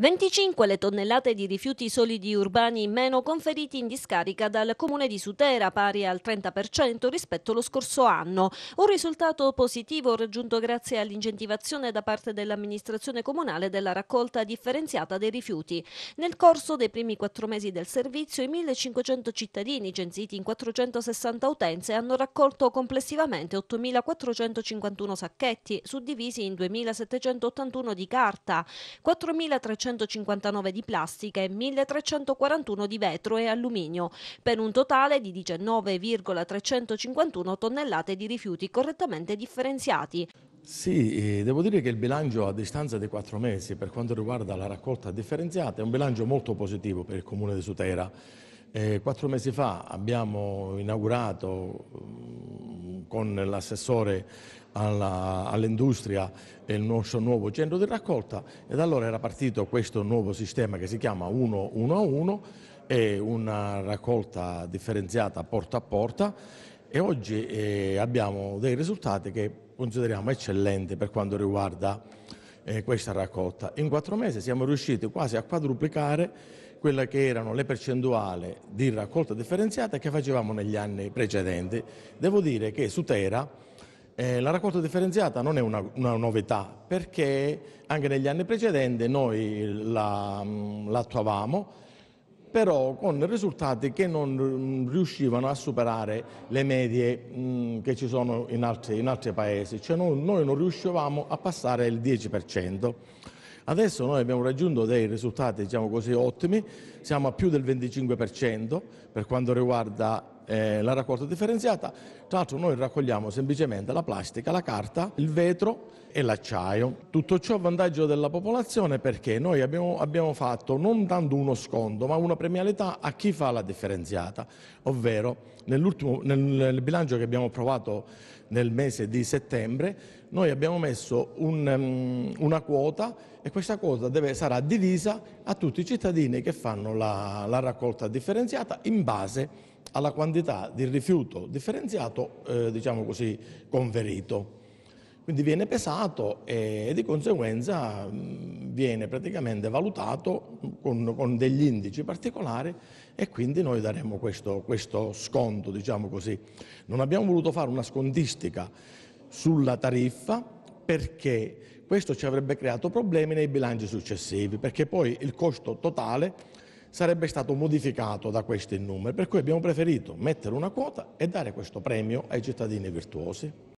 25 le tonnellate di rifiuti solidi urbani in meno conferiti in discarica dal comune di Sutera, pari al 30% rispetto allo scorso anno. Un risultato positivo raggiunto grazie all'incentivazione da parte dell'amministrazione comunale della raccolta differenziata dei rifiuti. Nel corso dei primi quattro mesi del servizio, i 1500 cittadini censiti in 460 utenze hanno raccolto complessivamente 8451 sacchetti, suddivisi in 2781 di carta, 4300 159 di plastica e 1341 di vetro e alluminio, per un totale di 19,351 tonnellate di rifiuti correttamente differenziati. Sì, devo dire che il bilancio a distanza di quattro mesi per quanto riguarda la raccolta differenziata è un bilancio molto positivo per il Comune di Sutera. Eh, quattro mesi fa abbiamo inaugurato con l'assessore all'industria all e il nostro nuovo centro di raccolta da allora era partito questo nuovo sistema che si chiama 111 è una raccolta differenziata porta a porta e oggi eh, abbiamo dei risultati che consideriamo eccellenti per quanto riguarda eh, questa raccolta. In quattro mesi siamo riusciti quasi a quadruplicare quelle che erano le percentuali di raccolta differenziata che facevamo negli anni precedenti. Devo dire che su Tera eh, la raccolta differenziata non è una, una, novità perché anche negli anni precedenti noi la, mm, però con risultati che non riuscivano a superare le medie mh, mm, che ci sono in altri, in altri paesi, cioè non, noi non riuscivamo a passare il 10%. Adesso noi abbiamo raggiunto dei risultati diciamo così, ottimi, siamo a più del 25% per quanto riguarda eh, la raccolta differenziata. Tra l'altro noi raccogliamo semplicemente la plastica, la carta, il vetro e l'acciaio. Tutto ciò a vantaggio della popolazione perché noi abbiamo, abbiamo fatto non tanto uno sconto ma una premialità a chi fa la differenziata, ovvero nel, nel bilancio che abbiamo approvato nel mese di settembre noi abbiamo messo un, um, una quota e questa quota deve, sarà divisa a tutti i cittadini che fanno la, la raccolta differenziata in base alla quantità di rifiuto differenziato, eh, diciamo così, conferito. Quindi viene pesato e, di conseguenza viene praticamente valutato con, con, degli indici particolari e quindi noi daremo questo, questo sconto, diciamo così. Non abbiamo voluto fare una scontistica sulla tariffa perché questo ci avrebbe creato problemi nei bilanci successivi, perché poi il costo totale sarebbe stato modificato da questi numeri, per cui abbiamo preferito mettere una quota e dare questo premio ai cittadini virtuosi.